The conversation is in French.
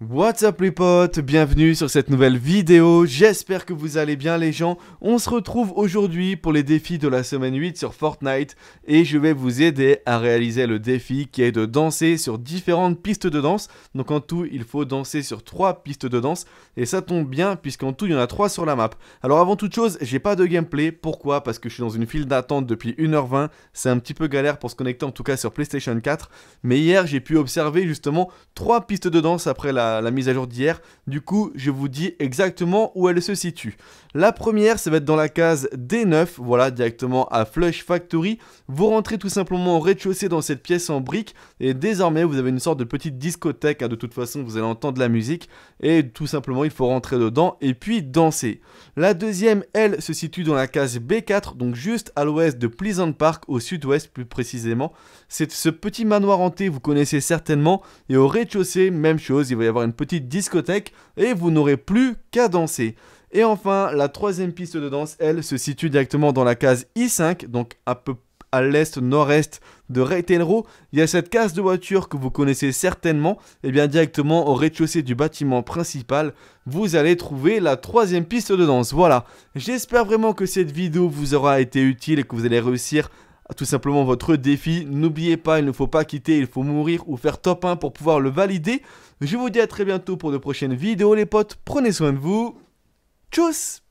What's up les potes, bienvenue sur cette nouvelle vidéo, j'espère que vous allez bien les gens. On se retrouve aujourd'hui pour les défis de la semaine 8 sur Fortnite et je vais vous aider à réaliser le défi qui est de danser sur différentes pistes de danse. Donc en tout il faut danser sur 3 pistes de danse et ça tombe bien puisqu'en tout il y en a 3 sur la map. Alors avant toute chose j'ai pas de gameplay, pourquoi Parce que je suis dans une file d'attente depuis 1h20, c'est un petit peu galère pour se connecter en tout cas sur PlayStation 4. Mais hier j'ai pu observer justement 3 pistes de danse après la la, mise à jour d'hier. Du coup, je vous dis exactement où elle se situe. La première, ça va être dans la case D9, voilà, directement à Flush Factory. Vous rentrez tout simplement au rez-de-chaussée dans cette pièce en briques, et désormais, vous avez une sorte de petite discothèque, hein, de toute façon, vous allez entendre la musique, et tout simplement, il faut rentrer dedans, et puis danser. La deuxième, elle, se situe dans la case B4, donc juste à l'ouest de Pleasant Park, au sud-ouest plus précisément. C'est ce petit manoir hanté, vous connaissez certainement, et au rez-de-chaussée, même chose, il va y avoir une petite discothèque et vous n'aurez plus qu'à danser. Et enfin, la troisième piste de danse, elle, se situe directement dans la case I5, donc à peu à l'est nord-est de Reitenro, il y a cette case de voiture que vous connaissez certainement, et eh bien directement au rez-de-chaussée du bâtiment principal, vous allez trouver la troisième piste de danse. Voilà, j'espère vraiment que cette vidéo vous aura été utile et que vous allez réussir tout simplement votre défi. N'oubliez pas, il ne faut pas quitter, il faut mourir ou faire top 1 pour pouvoir le valider. Je vous dis à très bientôt pour de prochaines vidéos les potes, prenez soin de vous. Tchuss